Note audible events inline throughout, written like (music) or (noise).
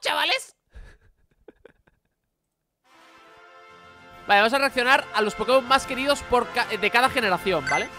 chavales. Vale, vamos a reaccionar a los Pokémon más queridos de cada generación, ¿vale? vale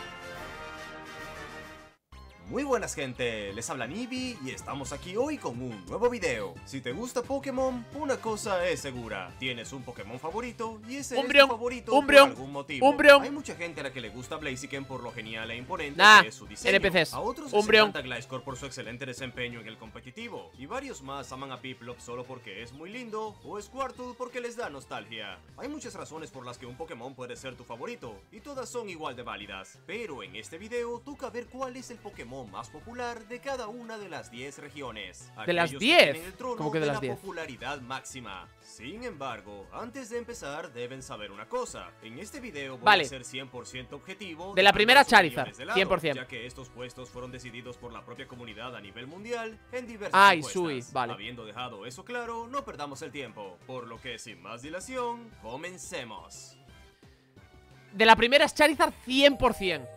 muy buenas gente, les habla Nibi y estamos aquí hoy con un nuevo video. Si te gusta Pokémon, una cosa es segura, tienes un Pokémon favorito y ese es tu favorito por algún motivo. Hay mucha gente a la que le gusta Blaziken por lo genial e imponente que es su diseño. A otros les encanta Gliscor por su excelente desempeño en el competitivo. Y varios más aman a Piplop solo porque es muy lindo o Squirtle porque les da nostalgia. Hay muchas razones por las que un Pokémon puede ser tu favorito y todas son igual de válidas. Pero en este video toca ver cuál es el Pokémon más popular de cada una de las 10 regiones. ¿De las 10? Que Como que de, la las 10? popularidad máxima. Sin embargo, antes de empezar deben saber una cosa. En este video voy a ser 100% objetivo. De la primera Charizard, 100%. Ya que estos puestos fueron decididos por la propia comunidad a nivel mundial en diversas Ay, vale. Habiendo dejado eso claro, no perdamos el tiempo. Por lo que, sin más dilación, comencemos. De la primera es Charizard 100%.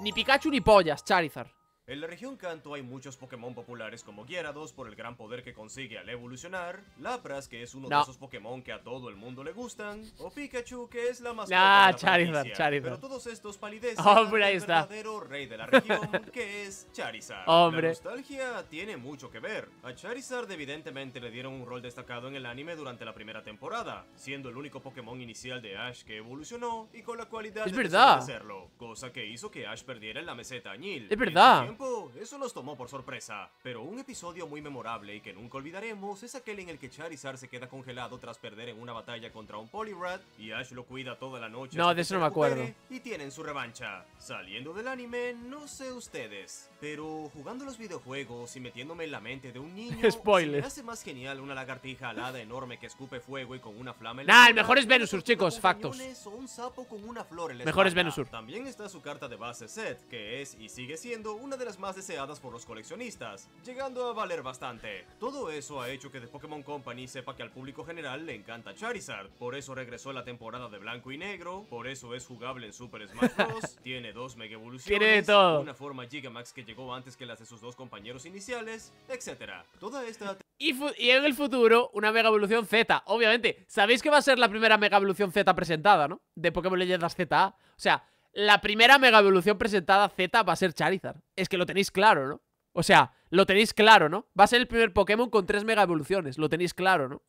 Ni Pikachu ni pollas, Charizard. En la región Kanto hay muchos Pokémon populares como Gyarados por el gran poder que consigue al evolucionar, Lapras que es uno de esos Pokémon que a todo el mundo le gustan, o Pikachu que es la más nah, de la Charizard. Pero todos estos palidecen oh, Hombre, ahí verdadero rey de la región (laughs) que es Charizard. Hombre. La nostalgia tiene mucho que ver. A Charizard evidentemente le dieron un rol destacado en el anime durante la primera temporada, siendo el único Pokémon inicial de Ash que evolucionó y con la cualidad es de verdad. hacerlo, cosa que hizo que Ash perdiera en la meseta añil. Es verdad eso nos tomó por sorpresa. Pero un episodio muy memorable y que nunca olvidaremos es aquel en el que Charizard se queda congelado tras perder en una batalla contra un Poliwrath y Ash lo cuida toda la noche. No, de eso no me acuerdo. Y tienen su revancha. Saliendo del anime, no sé ustedes, pero jugando los videojuegos y metiéndome en la mente de un niño, Spoiler. (laughs) Se me hace más genial una lagartija alada enorme que escupe fuego y con una flama Nah, el mejor es Venusur, chicos, factos. sapo una flor mejor es Venusur. También está su carta de base set, que es y sigue siendo una de las más deseadas por los coleccionistas, llegando a valer bastante. Todo eso ha hecho que The Pokémon Company sepa que al público general le encanta Charizard, por eso regresó la temporada de blanco y negro, por eso es jugable en Super Smash Bros, (laughs) tiene dos mega evoluciones, tiene de todo. una forma Gigamax que llegó antes que las de sus dos compañeros iniciales, Etcétera Toda esta (laughs) y, en el futuro, una Mega Evolución Z. Obviamente, sabéis que va a ser la primera Mega Evolución Z presentada, ¿no? De Pokémon Leyendas Z O sea, la primera mega evolución presentada Z va a ser Charizard. Es que lo tenéis claro, ¿no? O sea, lo tenéis claro, ¿no? Va a ser el primer Pokémon con tres mega evoluciones, lo tenéis claro, ¿no?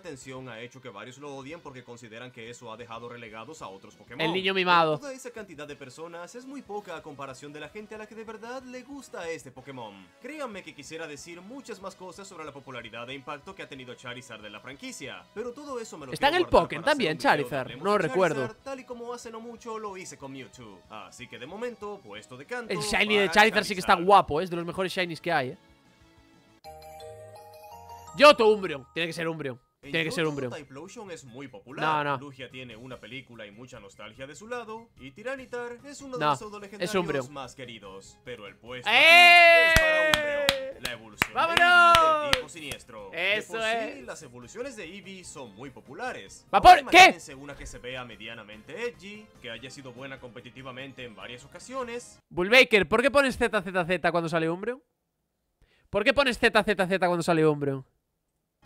atención ha hecho que varios lo odien porque consideran que eso ha dejado relegados a otros Pokémon. El niño mimado. toda esa cantidad de personas es muy poca a comparación de la gente a la que de verdad le gusta este Pokémon. Créanme que quisiera decir muchas más cosas sobre la popularidad e impacto que ha tenido Charizard de la franquicia, pero todo eso me lo Está en el Pokémon también Charizard, no recuerdo. tal y como hace no mucho lo hice con Mewtwo, así que de momento puesto El shiny de Charizard, sí que está guapo, es de los mejores shinies que hay, ¿eh? Yoto Umbreon, tiene que ser Umbreon. Tiene que ser un brío. Typlosion es muy popular. No, no. Lugia tiene una película y mucha nostalgia de su lado. Y Tiranitar es uno de no, los pseudo legendarios más queridos. Pero el puesto ¡Eh! es para La evolución ¡Vámonos! de tipo siniestro. Eso de por sí, es. las evoluciones de Eevee son muy populares. ¿Vapor? ¿Qué? una que se vea medianamente edgy, que haya sido buena competitivamente en varias ocasiones. Bullbaker, ¿por qué pones ZZZ cuando sale Umbreon? ¿Por qué pones ZZZ cuando sale Umbreon?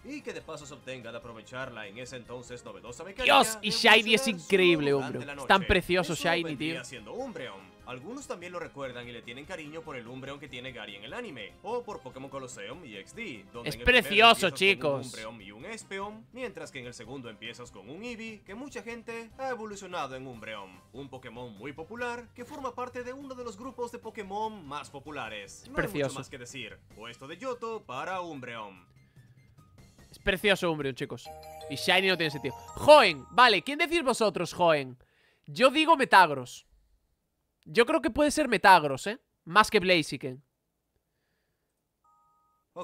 y que de paso se obtenga de aprovecharla en ese entonces novedosa mecánica. Dios, y Shiny es increíble, hombre. Es tan precioso Shiny, tío. Algunos también lo recuerdan y le tienen cariño por el Umbreon que tiene Gary en el anime, o por Pokémon Colosseum y XD, es precioso, chicos. un Umbreon y un Espeon, mientras que en el segundo empiezas con un Eevee, que mucha gente ha evolucionado en Umbreon, un Pokémon muy popular que forma parte de uno de los grupos de Pokémon más populares. No Hay mucho más que decir. Puesto de Yoto para Umbreon. Es precioso Umbreon, chicos. Y Shiny no tiene sentido. Joen, vale, ¿quién decís vosotros, Joen? Yo digo Metagross. Yo creo que puede ser Metagros, ¿eh? Más que Blaziken.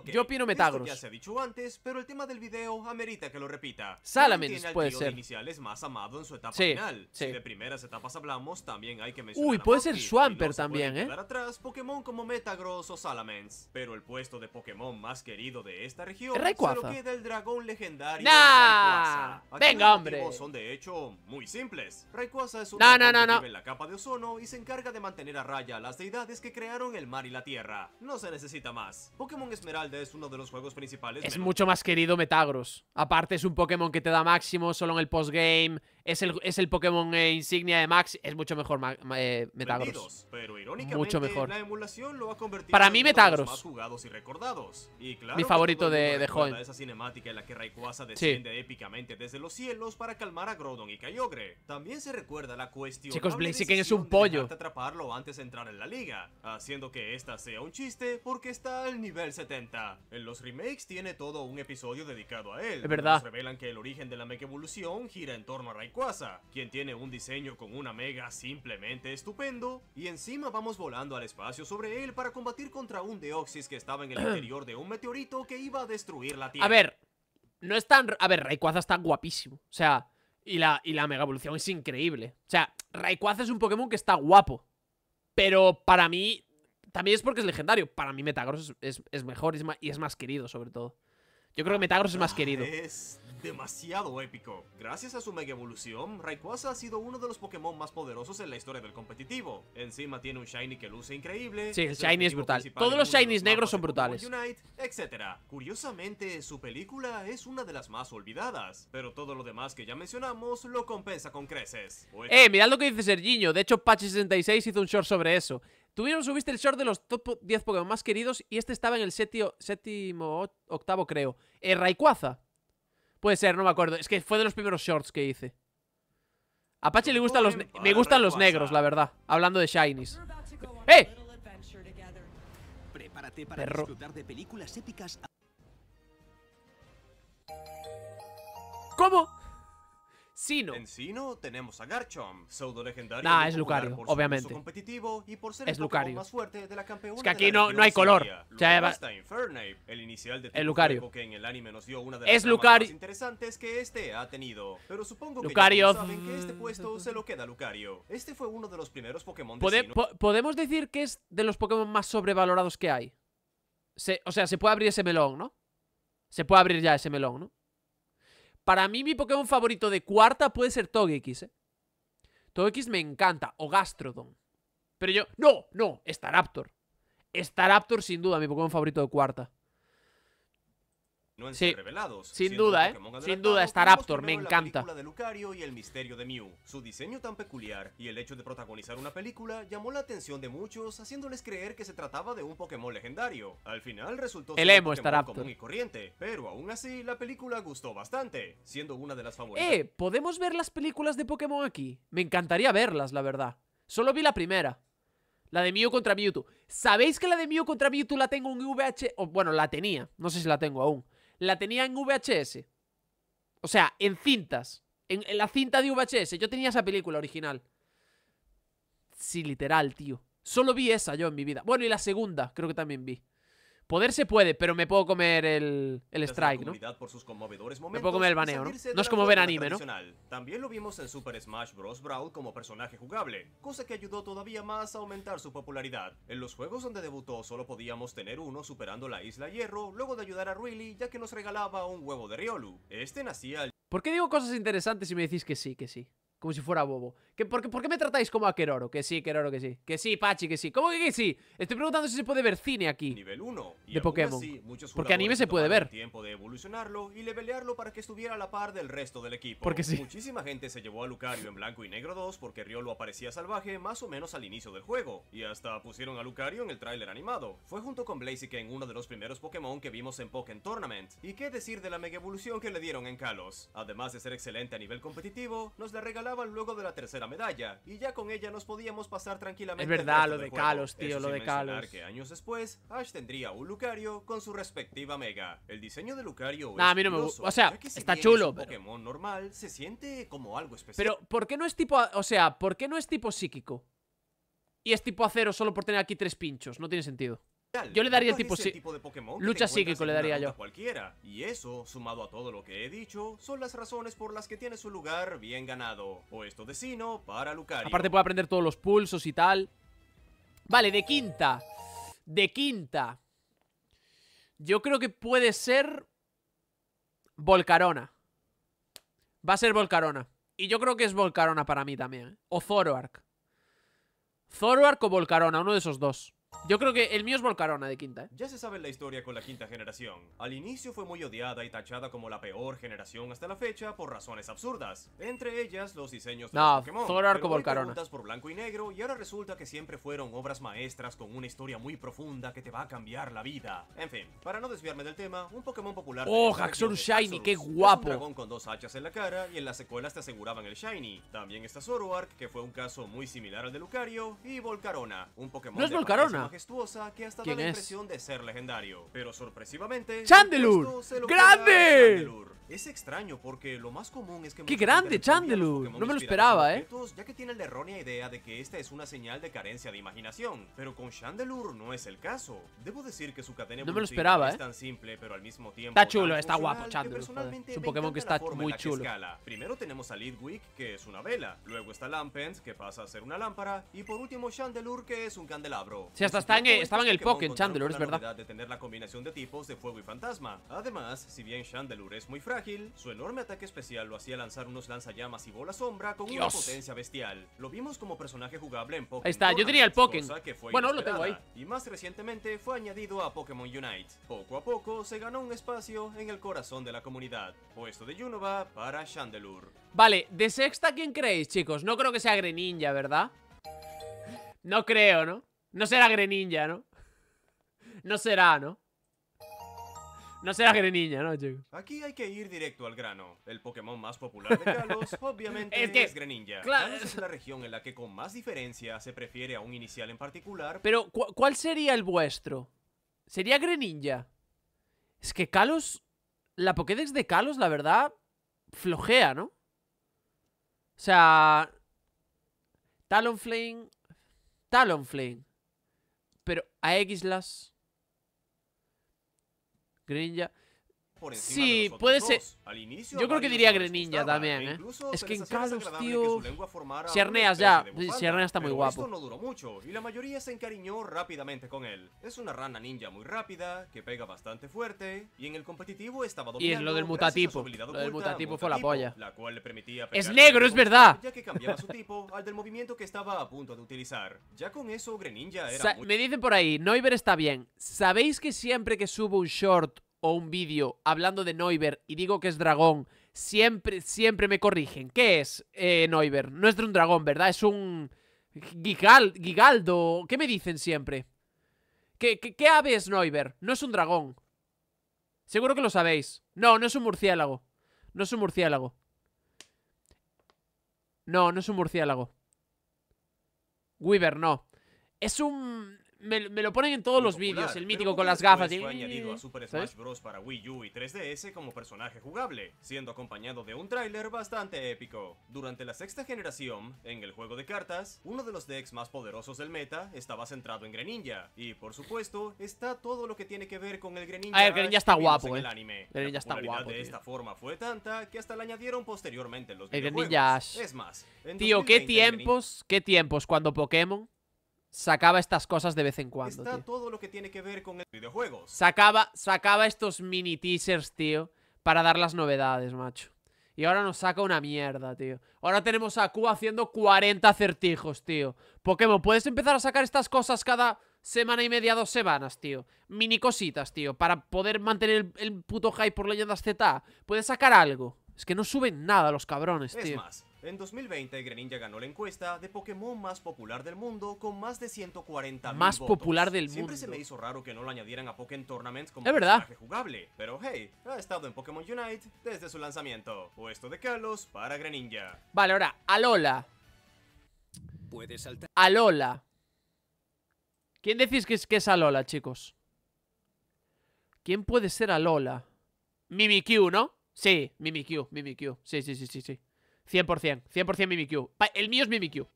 Yo opino Metagross. ya se ha dicho antes, pero el tema del video amerita que lo repita. Salamence tiene al puede tío ser. De iniciales más amado en su etapa final. Si de primeras etapas hablamos, también hay que mencionar. Uy, puede ser Swamper también, ¿eh? atrás Pokémon como Metagross o Salamence. Pero el puesto de Pokémon más querido de esta región se lo queda el dragón legendario. ¡Nah! Venga, hombre. son de hecho muy simples. Rayquaza es un no, no, no, Que vive en la capa de ozono y se encarga de mantener a raya las deidades que crearon el mar y la tierra. No se necesita más. Pokémon Esmeralda es uno de los juegos principales. Es mucho más querido Metagross. Aparte es un Pokémon que te da máximo solo en el postgame. Es el, es el Pokémon eh, insignia de Max, es mucho mejor ma, eh, Metagross. Pero mucho mejor. La emulación lo ha convertido Para mí Metagross. Más jugados y recordados. Y claro Mi favorito de, de joven. Esa cinemática en la que Rayquaza desciende épicamente desde los cielos para calmar a Grodon y Kyogre. También se recuerda la cuestión Chicos, Blaziken es un pollo. De atraparlo antes de entrar en la liga, haciendo que esta sea un chiste porque está al nivel 70. En los remakes tiene todo un episodio dedicado a él. Es verdad. revelan que el origen de la Mega Evolución gira en torno a Rayquaza, quien tiene un diseño con una mega simplemente estupendo, y encima vamos volando al espacio sobre él para combatir contra un Deoxys que estaba en el (clears throat) interior de un meteorito que iba a destruir la Tierra. A ver, no es tan... A ver, Rayquaza está guapísimo, o sea... Y la, y la mega evolución es increíble. O sea, Rayquaza es un Pokémon que está guapo. Pero para mí, también es porque es legendario. Para mí Metagross es, es, mejor y es más querido, sobre todo. Yo creo que Metagross es más querido. Ah, es demasiado épico. Gracias a su mega evolución, Rayquaza ha sido uno de los Pokémon más poderosos en la historia del competitivo. Encima tiene un Shiny que luce increíble. Sí, el Shiny es brutal. Todos los Shinies negros son brutales. Etcétera. Curiosamente, su película es una de las más olvidadas, pero todo lo demás que ya mencionamos lo compensa con creces. Pues eh, mirad lo que dice Sergiño. De hecho, Patch66 hizo un short sobre eso. Tuvieron, subiste el short de los top 10 Pokémon más queridos y este estaba en el setio, séptimo, octavo, creo. Eh, Rayquaza. Puede ser, no me acuerdo. Es que fue de los primeros shorts que hice. A Apache le gustan los me gustan los negros, la verdad. Hablando de shinies. ¡Eh! Prepárate para Perro. de películas épicas. ¿Cómo? Sino. En Sino tenemos a Garchomp, pseudo legendario. Nah, es Lucario, por obviamente. Su competitivo y por ser es el Lucario. más fuerte de la campeona es que aquí no, no hay color. O sea, Infernape, el inicial de el Lucario. Que en el anime nos dio una de las Lucario. más interesantes que este ha tenido. Pero supongo que Lucario. saben que este puesto mm. se lo queda Lucario. Este fue uno de los primeros Pokémon de Sino. Po podemos decir que es de los Pokémon más sobrevalorados que hay. Se, o sea, se puede abrir ese melón, ¿no? Se puede abrir ya ese melón, ¿no? Para mí, mi Pokémon favorito de cuarta puede ser Togekiss, ¿eh? Togekiss me encanta. O Gastrodon. Pero yo... ¡No! ¡No! Staraptor. Staraptor, sin duda, mi Pokémon favorito de cuarta sí. revelados. Sin duda, ¿eh? Sin duda estar Raptor, me encanta. La de Lucario y el misterio de Mew. Su diseño tan peculiar y el hecho de protagonizar una película llamó la atención de muchos, haciéndoles creer que se trataba de un Pokémon legendario. Al final resultó el ser emo un común y corriente, pero aún así la película gustó bastante, siendo una de las favoritas. Eh, ¿podemos ver las películas de Pokémon aquí? Me encantaría verlas, la verdad. Solo vi la primera. La de Mew contra Mewtwo. ¿Sabéis que la de Mew contra Mewtwo la tengo en VH? O, bueno, la tenía. No sé si la tengo aún la tenía en VHS. O sea, en cintas. En, la cinta de VHS. Yo tenía esa película original. Sí, literal, tío. Solo vi esa yo en mi vida. Bueno, y la segunda, creo que también vi. Poder se puede, pero me puedo comer el, el strike, ¿no? Por sus conmovedores momentos, me puedo comer el baneo, ¿no? es como ver anime, ¿no? También lo vimos en Super Smash Bros. Brawl como personaje jugable, cosa que ayudó todavía más a aumentar su popularidad. En los juegos donde debutó solo podíamos tener uno superando la Isla Hierro, luego de ayudar a Riley ya que nos regalaba un huevo de Riolu. Este nacía al... ¿Por qué digo cosas interesantes si me decís que sí, que sí? Como si fuera bobo. que por, qué, me tratáis como a Keroro? Que sí, Keroro, que sí. Que sí, Pachi, que sí. ¿Cómo que, que sí? Estoy preguntando si se puede ver cine aquí. Nivel 1. De Pokémon. Porque anime se puede ver. Tiempo de evolucionarlo y levelearlo para que estuviera a la par del resto del equipo. Porque sí. Muchísima gente se llevó a Lucario en Blanco y Negro 2 porque Riolo aparecía salvaje más o menos al inicio del juego. Y hasta pusieron a Lucario en el tráiler animado. Fue junto con Blaziken uno de los primeros Pokémon que vimos en Pokémon Tournament. ¿Y qué decir de la mega evolución que le dieron en Kalos? Además de ser excelente a nivel competitivo, nos la regalaron luego de la tercera medalla, y ya con ella nos podíamos pasar tranquilamente. Es verdad, lo de Kalos, tío, lo de Kalos. que años después, Ash tendría un Lucario con su respectiva mega. El diseño de Lucario a mí no me O sea, está chulo, pero... Pokémon normal se siente como algo especial. Pero, ¿por qué no es tipo. O sea, ¿por qué no es tipo psíquico? Y es tipo acero solo por tener aquí tres pinchos. No tiene sentido. Yo le daría el tipo, sí. de Lucha psíquico le daría yo. Cualquiera. Y eso, sumado a todo lo que he dicho, son las razones por las que tiene su lugar bien ganado. O esto de Sino para Lucario. Aparte puede aprender todos los pulsos y tal. Vale, de quinta. De quinta. Yo creo que puede ser Volcarona. Va a ser Volcarona. Y yo creo que es Volcarona para mí también. ¿eh? O Zoroark. Zoroark o Volcarona, uno de esos dos. Yo creo que el mío es Volcarona de quinta, ¿eh? Ya se sabe la historia con la quinta generación. Al inicio fue muy odiada y tachada como la peor generación hasta la fecha por razones absurdas. Entre ellas, los diseños de no, los Pokémon. Arco Volcarona. por blanco y negro y ahora resulta que siempre fueron obras maestras con una historia muy profunda que te va a cambiar la vida. En fin, para no desviarme del tema, un Pokémon popular... ¡Oh, Haxorus Shiny! ¡Qué guapo! un dragón con dos hachas en la cara y en las secuelas te aseguraban el Shiny. También está Zoroark, que fue un caso muy similar al de Lucario, y Volcarona, un Pokémon... ¿No es de Volcarona? majestuosa que hasta da la es? impresión de ser legendario. Pero sorpresivamente... ¡Chandelure! ¡Grande! Es extraño porque lo más común es que... ¡Qué grande Chandelur. No me lo esperaba, ¿eh? Ya que tiene la errónea idea de que esta es una señal de carencia de imaginación. Pero con Chandelur no es el caso. Debo decir que su cadena no me lo esperaba, es ¿eh? tan simple, pero al mismo tiempo... Está chulo, está guapo Chandelure. Es un Pokémon que está muy chulo. Primero tenemos a Lidwick, que es una vela. Luego está Lampent, que pasa a ser una lámpara. Y por último Chandelur que es un candelabro. Sí, hasta estaba en, estaba en el Pokémon Chandelure, es verdad. de tener la combinación de tipos de fuego y fantasma. Además, si bien Chandelure es muy frágil, su enorme ataque especial lo hacía lanzar unos lanzallamas y bola sombra con una potencia bestial. Lo vimos como personaje jugable en Pokémon. está, yo diría el Pokémon. Bueno, lo tengo ahí. Y más recientemente fue añadido a Pokémon Unite. Poco a poco se ganó un espacio en el corazón de la comunidad. Puesto de Yunova para Chandelure. Vale, de sexta, ¿quién creéis, chicos? No creo que sea Greninja, ¿verdad? No creo, ¿no? No será Greninja, ¿no? No será, ¿no? No será Greninja, ¿no, chico? Aquí hay que ir directo al grano. El Pokémon más popular de Kalos, (laughs) obviamente, es, es Greninja. Claro. Es la región en la que con más diferencia se prefiere a un inicial en particular. Pero, ¿cuál sería el vuestro? ¿Sería Greninja? Es que Kalos... La Pokédex de Kalos, la verdad, flojea, ¿no? O sea... Talonflame... Talonflame pero a X-Las. Grinja sí, puede ser. Yo creo que diría Greninja también, e ¿eh? es que en Kalos, tío. sierneas ya. Pues, Cierneas está muy guapo. Esto no duró mucho y la mayoría se encariñó rápidamente con él. Es una rana ninja muy rápida, que pega bastante fuerte y en el competitivo estaba dominando. Y es lo del mutatipo. Lo del mutatipo, fue la polla. La cual le permitía es negro, es verdad. Ya que cambiaba su tipo al del movimiento que estaba a punto de utilizar. Ya con eso, Greninja era. Me dicen por ahí, Noiver está bien. ¿Sabéis que siempre que subo un short o un vídeo hablando de Neuber y digo que es dragón, siempre, siempre me corrigen. ¿Qué es eh, No es de un dragón, ¿verdad? Es un... Gigaldo. ¿Qué me dicen siempre? ¿Qué, qué, qué ave es Noiber? No es un dragón. Seguro que lo sabéis. No, no es un murciélago. No es un murciélago. No, no es un murciélago. Weaver, no. Es un me, lo ponen en todos los vídeos, el mítico con las gafas. Fue añadido a Super Smash Bros. para Wii U y 3DS como personaje jugable, siendo acompañado de un tráiler bastante épico. Durante la sexta generación, en el juego de cartas, uno de los decks más poderosos del meta estaba centrado en Greninja, y por supuesto, está todo lo que tiene que ver con el Greninja. Ah, el Greninja está guapo, eh. El anime. Greninja está guapo. de esta forma fue tanta que hasta le añadieron posteriormente los el Es más, tío, qué tiempos, qué tiempos cuando Pokémon sacaba estas cosas de vez en cuando. Está todo lo que tiene que ver con el Sacaba, sacaba estos mini teasers, tío, para dar las novedades, macho. Y ahora nos saca una mierda, tío. Ahora tenemos a Q haciendo 40 acertijos, tío. Pokémon, puedes empezar a sacar estas cosas cada semana y media, dos semanas, tío. Mini cositas, tío, para poder mantener el, puto hype por leyendas Z. Puedes sacar algo. Es que no suben nada los cabrones, tío. En 2020, Greninja ganó la encuesta de Pokémon más popular del mundo con más de 140 Más popular del mundo. Siempre se me hizo raro que no lo añadieran a Pokémon tournaments como es jugable, pero hey, ha estado en Pokémon Unite desde su lanzamiento. Puesto de Carlos para Greninja. Vale, ahora, Alola. Puedes saltar. Alola. ¿Quién decís que es, que es Alola, chicos? ¿Quién puede ser Alola? Mimikyu, ¿no? Sí, Mimikyu, Mimikyu. Sí, sí, sí, sí, sí. 100%, 100% Mimikyu. El mío es Mimikyu.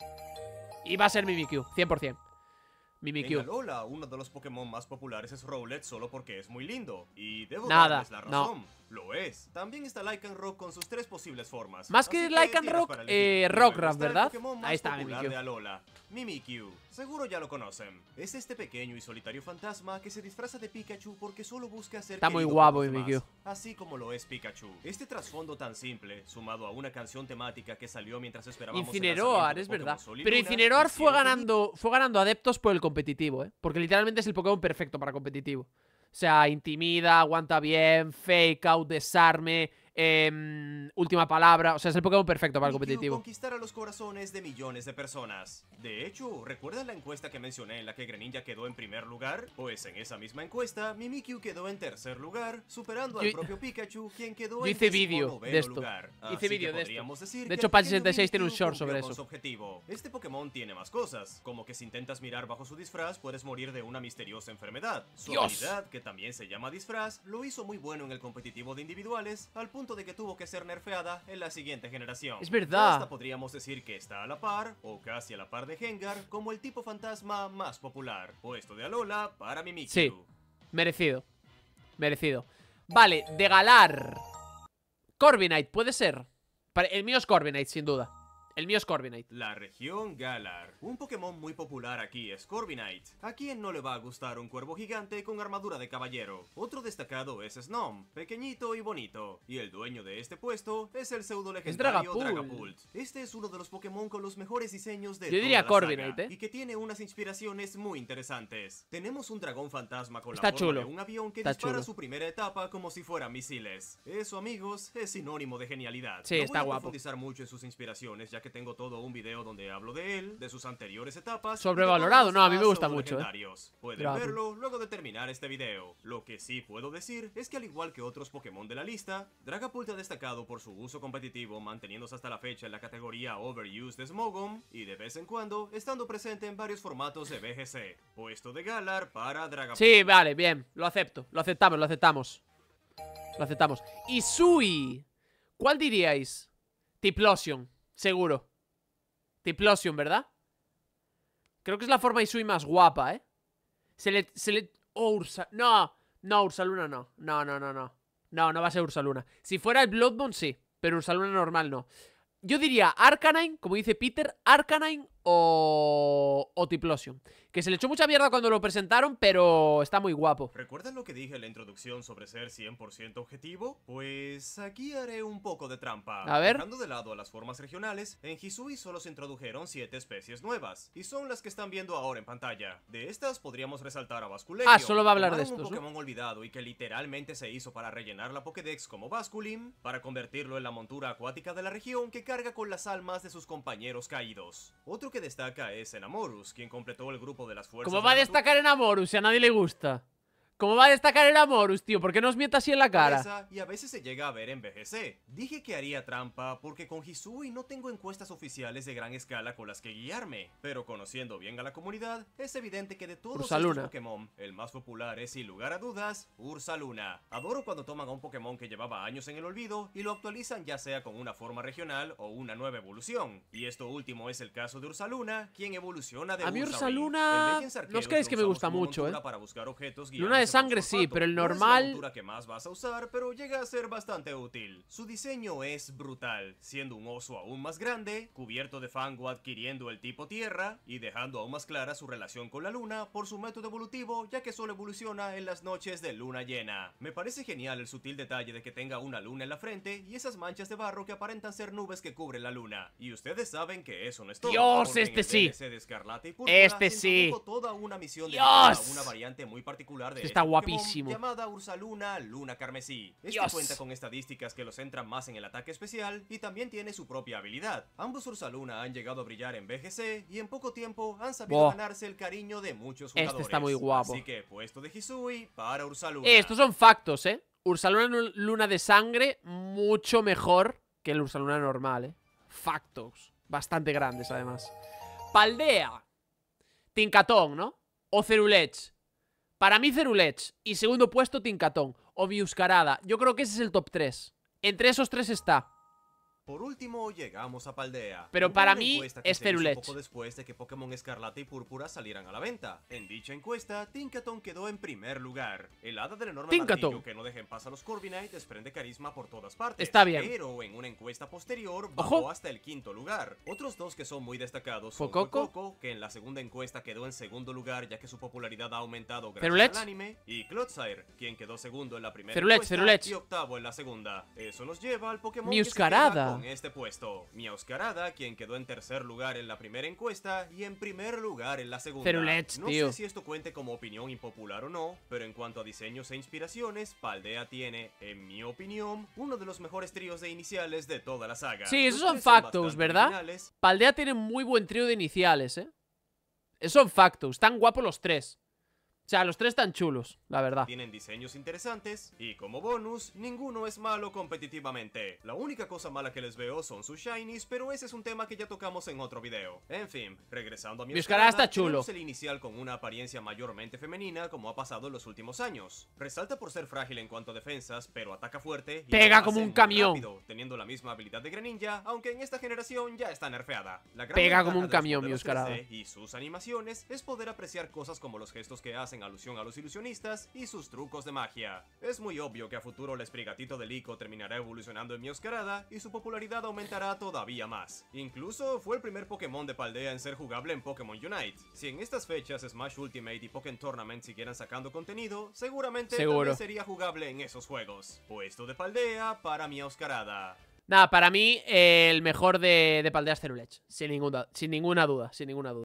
Y va a ser Mimikyu, 100%. Mimikyu. En Alola, uno de los Pokémon más populares es Rowlet solo porque es muy lindo. Y debo Nada, darles la razón. No. Lo es. También está rock con sus tres posibles formas. Más que, like Rock eh, Rockraft, ¿verdad? Ahí está, Mimikyu. De Alola, Mimikyu. Seguro ya lo conocen. Es este pequeño y solitario fantasma que se disfraza de Pikachu porque solo busca hacer Está muy guapo Mimikyu. Así como lo es Pikachu. Este trasfondo tan simple, sumado a una canción temática que salió mientras esperábamos Incineroar, es verdad. Pero Incineroar fue ganando, fue ganando adeptos por el competitivo, ¿eh? Porque literalmente es el Pokémon perfecto para competitivo. O sea, intimida, aguanta bien, fake out, desarme, eh, Última Palabra. O sea, es el Pokémon perfecto para el competitivo. a los corazones de millones de personas. De hecho, ¿recuerdas la encuesta que mencioné en la que Greninja quedó en primer lugar? Pues en esa misma encuesta, Mimikyu quedó en tercer lugar, superando yo, al propio Pikachu, quien quedó yo en vídeo de esto. lugar. hice vídeo de esto. de hecho, Patch66 tiene un short sobre eso. objetivo. Este Pokémon tiene más cosas, como que si intentas mirar bajo su disfraz, puedes morir de una misteriosa enfermedad. Su habilidad, que también se llama disfraz, lo hizo muy bueno en el competitivo de individuales, al punto de que tuvo que ser nerfeada en la siguiente generación. Es verdad. Hasta podríamos decir que está a la par, o casi a la par de Hengar, como el tipo fantasma más popular. Puesto de Alola para Mimikyu. Sí, merecido. Merecido. Vale, de Galar. Corviknight, puede ser. El mío es Corviknight, sin duda. El mío es Corviknight. La región Galar. Un Pokémon muy popular aquí es Corviknight. ¿A quién no le va a gustar un cuervo gigante con armadura de caballero? Otro destacado es Snom, pequeñito y bonito. Y el dueño de este puesto es el pseudo legendario Dragapult. Este es uno de los Pokémon con los mejores diseños de Yo ¿eh? Y que tiene unas inspiraciones muy interesantes. Tenemos un dragón fantasma con Está la forma de un avión que Está dispara su primera etapa como si fueran misiles. Eso, amigos, es sinónimo de genialidad. Sí, no está voy a profundizar mucho en sus inspiraciones, ya que tengo todo un video donde hablo de él, de sus anteriores etapas. Sobrevalorado, no, a mí me gusta mucho. Eh. Pueden verlo luego de terminar este video. Lo que sí puedo decir es que al igual que otros Pokémon de la lista, Dragapult ha destacado por su uso competitivo, manteniéndose hasta la fecha en la categoría Overuse de Smogon y de vez en cuando estando presente en varios formatos de BGC. Puesto de Galar para Dragapult. Sí, vale, bien, lo acepto, lo aceptamos, lo aceptamos. Lo aceptamos. Y Sui... ¿cuál diríais? Tiplosion. Seguro. Tiplosion, ¿verdad? Creo que es la forma Isui más guapa, ¿eh? Se le... Se le... Oh, Ursa... No, no, Ursaluna no. No, no, no, no. No, no va a ser Ursaluna. Si fuera el Bloodbone, sí. Pero Ursaluna normal no. Yo diría Arcanine, como dice Peter, Arcanine o, o Que se le echó mucha mierda cuando lo presentaron, pero está muy guapo. ¿Recuerdan lo que dije en la introducción sobre ser 100% objetivo? Pues aquí haré un poco de trampa. A ver. de lado a las formas regionales, en Hisui solo se introdujeron 7 especies nuevas, y son las que están viendo ahora en pantalla. De estas podríamos resaltar a Basculin. Ah, solo va a hablar de estos, un Pokémon olvidado y que literalmente se hizo para rellenar la Pokédex como basculin para convertirlo en la montura acuática de la región que carga con las almas de sus compañeros caídos. Otro que destaca es Enamorus, quien completó el grupo de las fuerzas... ¿Cómo va a destacar Enamorus si a nadie le gusta? ¿Cómo va a destacar el amor, tío? ¿Por qué nos mienta así en la cara? Y a veces se llega a ver en BGC Dije que haría trampa porque con Hisui no tengo encuestas oficiales de gran escala con las que guiarme. Pero conociendo bien a la comunidad, es evidente que de todos los Pokémon, el más popular es sin lugar a dudas Ursaluna. Adoro cuando toman a un Pokémon que llevaba años en el olvido y lo actualizan ya sea con una forma regional o una nueva evolución. Y esto último es el caso de Ursaluna, quien evoluciona de A mí Ursaluna... No creéis que me gusta mucho, eh. Para buscar de sangre sí, pero el normal... la que más vas a usar, pero llega a ser bastante útil. Su diseño es brutal, siendo un oso aún más grande, cubierto de fango adquiriendo el tipo tierra y dejando aún más clara su relación con la luna por su método evolutivo ya que solo evoluciona en las noches de luna llena. Me parece genial el sutil detalle de que tenga una luna en la frente y esas manchas de barro que aparentan ser nubes que cubren la luna. Y ustedes saben que eso no es todo. Dios, este sí. este sí. Toda una misión de una variante muy particular de este está guapísimo. Llamada Ursaluna Luna Carmesí. Este cuenta con estadísticas que los centran más en el ataque especial y también tiene su propia habilidad. Ambos Ursaluna han llegado a brillar en BGC y en poco tiempo han sabido ganarse el cariño de muchos jugadores. Este está muy guapo. Así que puesto de Hisui para Ursaluna. estos son factos, ¿eh? Ursaluna Luna de Sangre mucho mejor que el Ursaluna normal, ¿eh? Factos. Bastante grandes, además. Paldea. Tinkatón ¿no? O Cerulech. Para mí Cerulech y segundo puesto Tincatón o Biuscarada. Yo creo que ese es el top 3. Entre esos tres está. Por último, llegamos a Paldea. Pero para mí es Un poco después de que Pokémon Escarlata y Púrpura salieran a la venta. En dicha encuesta, Tinkaton quedó en primer lugar. El hada del enorme martillo que no dejen pasar a los Corviknight desprende carisma por todas partes. Está bien. Pero en una encuesta posterior bajó hasta el quinto lugar. Otros dos que son muy destacados son Coco, que en la segunda encuesta quedó en segundo lugar ya que su popularidad ha aumentado gracias al anime, y Clodsire, quien quedó segundo en la primera encuesta y octavo en la segunda. Eso nos lleva al Pokémon Miuscarada. En este puesto, oscarada quien quedó en tercer lugar en la primera encuesta y en primer lugar en la segunda. no sé si esto cuente como opinión impopular o no, pero en cuanto a diseños e inspiraciones, Paldea tiene, en mi opinión, uno de los mejores tríos de iniciales de toda la saga. Sí, esos son factos, ¿verdad? Paldea tiene muy buen trío de iniciales, ¿eh? Son factos, están guapos los tres. O sea, los tres están chulos, la verdad. Tienen diseños interesantes y como bonus, ninguno es malo competitivamente. La única cosa mala que les veo son sus shinies, pero ese es un tema que ya tocamos en otro video. En fin, regresando a mi Miuscarada está chulo. Es el inicial con una apariencia mayormente femenina como ha pasado en los últimos años. Resalta por ser frágil en cuanto a defensas, pero ataca fuerte y pega como un camión, teniendo la misma habilidad de Greninja, aunque en esta generación ya está nerfeada. La pega como un camión, Miuscarada. Y sus animaciones es poder apreciar cosas como los gestos que hace en alusión a los ilusionistas y sus trucos de magia. Es muy obvio que a futuro el esprigatito de Ico terminará evolucionando en Oscarada y su popularidad aumentará todavía más. Incluso fue el primer Pokémon de Paldea en ser jugable en Pokémon Unite. Si en estas fechas Smash Ultimate y Pokémon Tournament siguieran sacando contenido, seguramente también sería jugable en esos juegos. Puesto de Paldea para Oscarada. Nada, para mí el mejor de, de es Cerulech, sin, sin ninguna duda, sin ninguna duda.